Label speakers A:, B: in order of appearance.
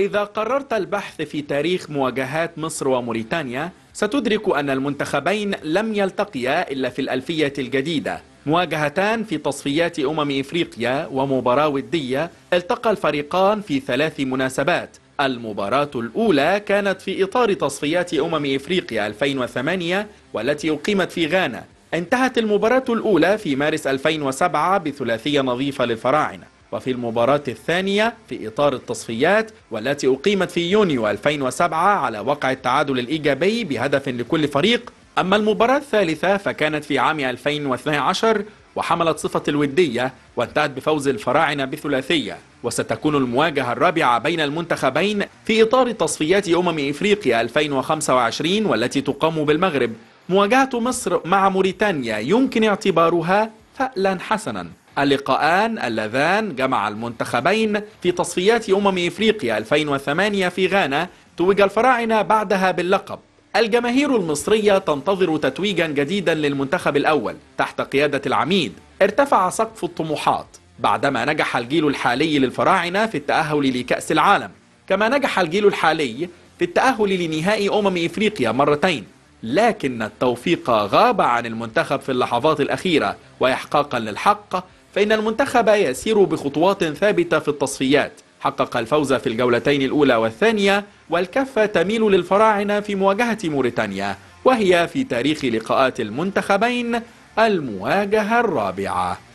A: إذا قررت البحث في تاريخ مواجهات مصر وموريتانيا ستدرك أن المنتخبين لم يلتقيا إلا في الألفية الجديدة مواجهتان في تصفيات أمم إفريقيا ومباراة ودية التقى الفريقان في ثلاث مناسبات المباراة الأولى كانت في إطار تصفيات أمم إفريقيا 2008 والتي أقيمت في غانا انتهت المباراة الأولى في مارس 2007 بثلاثية نظيفة للفراعنة وفي المباراة الثانية في إطار التصفيات والتي أقيمت في يونيو 2007 على وقع التعادل الإيجابي بهدف لكل فريق أما المباراة الثالثة فكانت في عام 2012 وحملت صفة الودية وانتهت بفوز الفراعنة بثلاثية وستكون المواجهة الرابعة بين المنتخبين في إطار تصفيات أمم إفريقيا 2025 والتي تقام بالمغرب مواجهة مصر مع موريتانيا يمكن اعتبارها فألا حسنا اللقاءان اللذان جمع المنتخبين في تصفيات أمم إفريقيا 2008 في غانا توج الفراعنة بعدها باللقب الجماهير المصرية تنتظر تتويجا جديدا للمنتخب الأول تحت قيادة العميد ارتفع سقف الطموحات بعدما نجح الجيل الحالي للفراعنة في التأهل لكأس العالم كما نجح الجيل الحالي في التأهل لنهائي أمم إفريقيا مرتين لكن التوفيق غاب عن المنتخب في اللحظات الأخيرة وإحقاقا للحق فإن المنتخب يسير بخطوات ثابتة في التصفيات حقق الفوز في الجولتين الأولى والثانية والكفة تميل للفراعنة في مواجهة موريتانيا وهي في تاريخ لقاءات المنتخبين المواجهة الرابعة